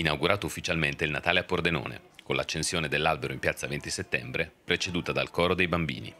inaugurato ufficialmente il Natale a Pordenone, con l'accensione dell'albero in piazza 20 settembre, preceduta dal coro dei bambini.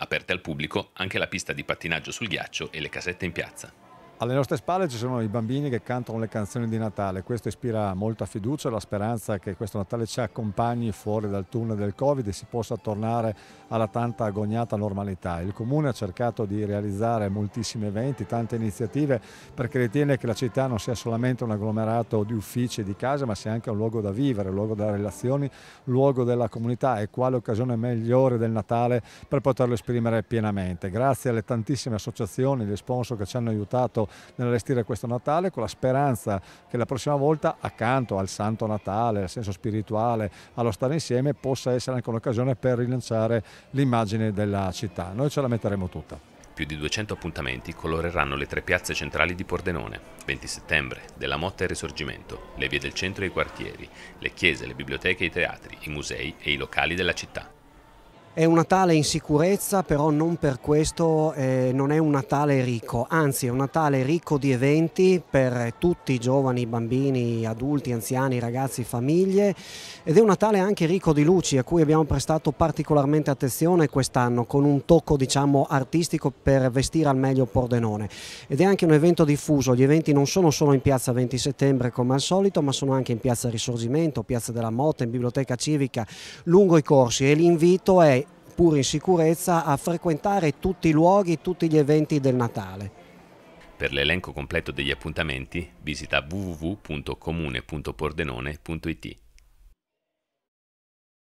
Aperte al pubblico anche la pista di pattinaggio sul ghiaccio e le casette in piazza. Alle nostre spalle ci sono i bambini che cantano le canzoni di Natale, questo ispira molta fiducia e la speranza che questo Natale ci accompagni fuori dal tunnel del Covid e si possa tornare alla tanta agognata normalità. Il Comune ha cercato di realizzare moltissimi eventi, tante iniziative perché ritiene che la città non sia solamente un agglomerato di uffici e di case ma sia anche un luogo da vivere, un luogo delle relazioni, un luogo della comunità e quale occasione migliore del Natale per poterlo esprimere pienamente. Grazie alle tantissime associazioni, gli sponsor che ci hanno aiutato nell'allestire questo Natale con la speranza che la prossima volta accanto al Santo Natale, al senso spirituale, allo stare insieme possa essere anche un'occasione per rilanciare l'immagine della città. Noi ce la metteremo tutta. Più di 200 appuntamenti coloreranno le tre piazze centrali di Pordenone, 20 settembre, della Motta e Risorgimento, le vie del centro e i quartieri, le chiese, le biblioteche e i teatri, i musei e i locali della città. È un Natale in sicurezza, però non per questo eh, non è un Natale ricco, anzi è un Natale ricco di eventi per tutti i giovani, bambini, adulti, anziani, ragazzi, famiglie ed è un Natale anche ricco di luci a cui abbiamo prestato particolarmente attenzione quest'anno con un tocco diciamo artistico per vestire al meglio Pordenone ed è anche un evento diffuso, gli eventi non sono solo in piazza 20 settembre come al solito ma sono anche in piazza Risorgimento, piazza della Motta, in biblioteca civica, lungo i corsi e l'invito è pur in sicurezza a frequentare tutti i luoghi, tutti gli eventi del Natale. Per l'elenco completo degli appuntamenti visita www.comune.pordenone.it